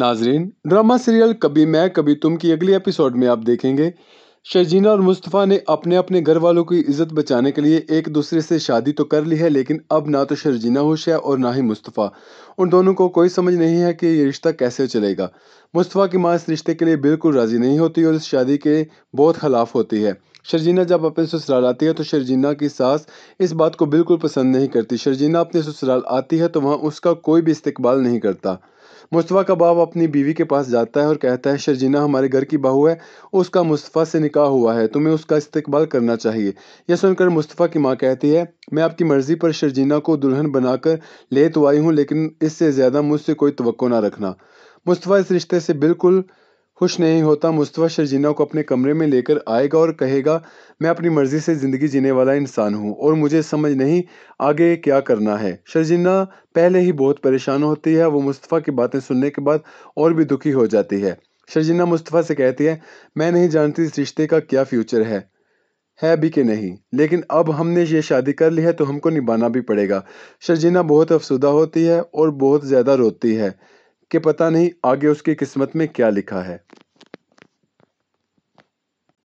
नाजरीन drama serial कभी मैं कभी तुम की अगली एपिसोड में आप देखेंगे शर्जीना और मुस्तफ़ा ने अपने अपने घर वालों की इज्जत बचाने के लिए एक दूसरे से शादी तो कर ली है लेकिन अब ना तो शर्जीना होश है और ना ही मुस्तफ़ा उन दोनों को कोई समझ नहीं है कि ये रिश्ता कैसे चलेगा मुस्तफ़ा की माँ इस रिश्ते के लिए बिल्कुल राज़ी नहीं होती और इस शादी के बहुत खिलाफ होती है शर्जीना जब अपने ससुराल आती है तो शर्जीना की सास इस बात को बिल्कुल पसंद नहीं करती शर्जीना अपने ससुराल आती है तो वहाँ उसका कोई भी इस्तकबाल नहीं करता मुस्तफ़ा का बाप अपनी बीवी के पास जाता है और कहता है शर्जीना हमारे घर की बहू है उसका मुस्तफ़ा से निकाह हुआ है तुम्हें उसका इस्तकबाल करना चाहिए यह सुनकर मुस्तफ़ा की माँ कहती है मैं आपकी मर्ज़ी पर शर्जीना को दुल्हन बनाकर ले तो आई हूँ लेकिन इससे ज़्यादा मुझसे कोई तो ना रखना मुस्तफ़ा इस रिश्ते से बिल्कुल खुश नहीं होता मुस्तफ़ा शर्जीना को अपने कमरे में लेकर आएगा और कहेगा मैं अपनी मर्ज़ी से ज़िंदगी जीने वाला इंसान हूँ और मुझे समझ नहीं आगे क्या करना है शर्जीना पहले ही बहुत परेशान होती है वो मुस्तफ़ा की बातें सुनने के बाद और भी दुखी हो जाती है शर्जीना मुस्तफ़ा से कहती है मैं नहीं जानती इस रिश्ते का क्या फ्यूचर है है भी कि नहीं लेकिन अब हमने ये शादी कर ली है तो हमको निभाना भी पड़ेगा शर्जीना बहुत अफसुदा होती है और बहुत ज़्यादा रोती है कि पता नहीं आगे उसकी किस्मत में क्या लिखा है